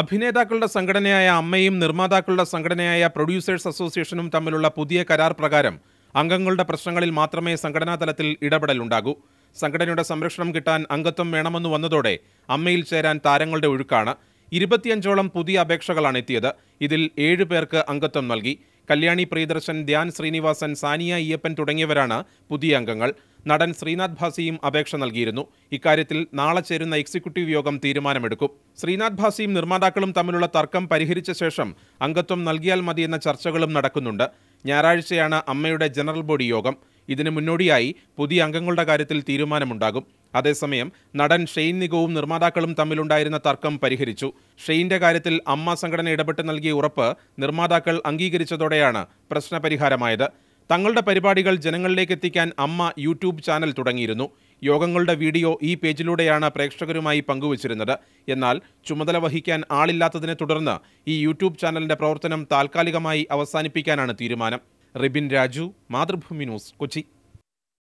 അഭിനേതാക്കളുടെ സംഘടനയായ അമ്മയും നിർമ്മാതാക്കളുടെ സംഘടനയായ പ്രൊഡ്യൂസേഴ്സ് അസോസിയേഷനും തമ്മിലുള്ള പുതിയ കരാർ പ്രകാരം അംഗങ്ങളുടെ പ്രശ്നങ്ങളിൽ മാത്രമേ സംഘടനാ തലത്തിൽ ഇടപെടലുണ്ടാകൂ സംഘടനയുടെ സംരക്ഷണം കിട്ടാൻ അംഗത്വം വേണമെന്ന് വന്നതോടെ അമ്മയിൽ ചേരാൻ താരങ്ങളുടെ ഒഴുക്കാണ് ഇരുപത്തിയഞ്ചോളം പുതിയ അപേക്ഷകളാണ് എത്തിയത് ഇതിൽ ഏഴു പേർക്ക് അംഗത്വം നൽകി കല്യാണി പ്രിയദർശൻ ധ്യാൻ ശ്രീനിവാസൻ സാനിയ അയ്യപ്പൻ തുടങ്ങിയവരാണ് പുതിയ അംഗങ്ങൾ നടൻ ശ്രീനാഥ് ഭാസിയും അപേക്ഷ നൽകിയിരുന്നു ഇക്കാര്യത്തിൽ നാളെ ചേരുന്ന എക്സിക്യൂട്ടീവ് യോഗം തീരുമാനമെടുക്കും ശ്രീനാഥ് ഭാസിയും നിർമ്മാതാക്കളും തമ്മിലുള്ള തർക്കം പരിഹരിച്ച ശേഷം അംഗത്വം നൽകിയാൽ മതിയെന്ന ചർച്ചകളും നടക്കുന്നുണ്ട് ഞായറാഴ്ചയാണ് അമ്മയുടെ ജനറൽ ബോഡി യോഗം ഇതിന് മുന്നോടിയായി പുതിയ അംഗങ്ങളുടെ കാര്യത്തിൽ തീരുമാനമുണ്ടാകും അതേസമയം നടൻ ഷെയ്ൻ നിഗവും നിർമ്മാതാക്കളും തമ്മിലുണ്ടായിരുന്ന തർക്കം പരിഹരിച്ചു ഷെയ്ൻ്റെ കാര്യത്തിൽ അമ്മ സംഘടന ഇടപെട്ട് നൽകിയ ഉറപ്പ് നിർമ്മാതാക്കൾ അംഗീകരിച്ചതോടെയാണ് പ്രശ്നപരിഹാരമായത് തങ്ങളുടെ പരിപാടികൾ ജനങ്ങളിലേക്ക് എത്തിക്കാൻ അമ്മ യൂട്യൂബ് ചാനൽ തുടങ്ങിയിരുന്നു യോഗങ്ങളുടെ വീഡിയോ ഈ പേജിലൂടെയാണ് പ്രേക്ഷകരുമായി പങ്കുവച്ചിരുന്നത് എന്നാൽ ചുമതല വഹിക്കാൻ ആളില്ലാത്തതിനെ തുടർന്ന് ഈ യൂട്യൂബ് ചാനലിന്റെ പ്രവർത്തനം താൽക്കാലികമായി അവസാനിപ്പിക്കാനാണ് തീരുമാനം റിബിൻ രാജു മാതൃഭൂമി ന്യൂസ് കൊച്ചി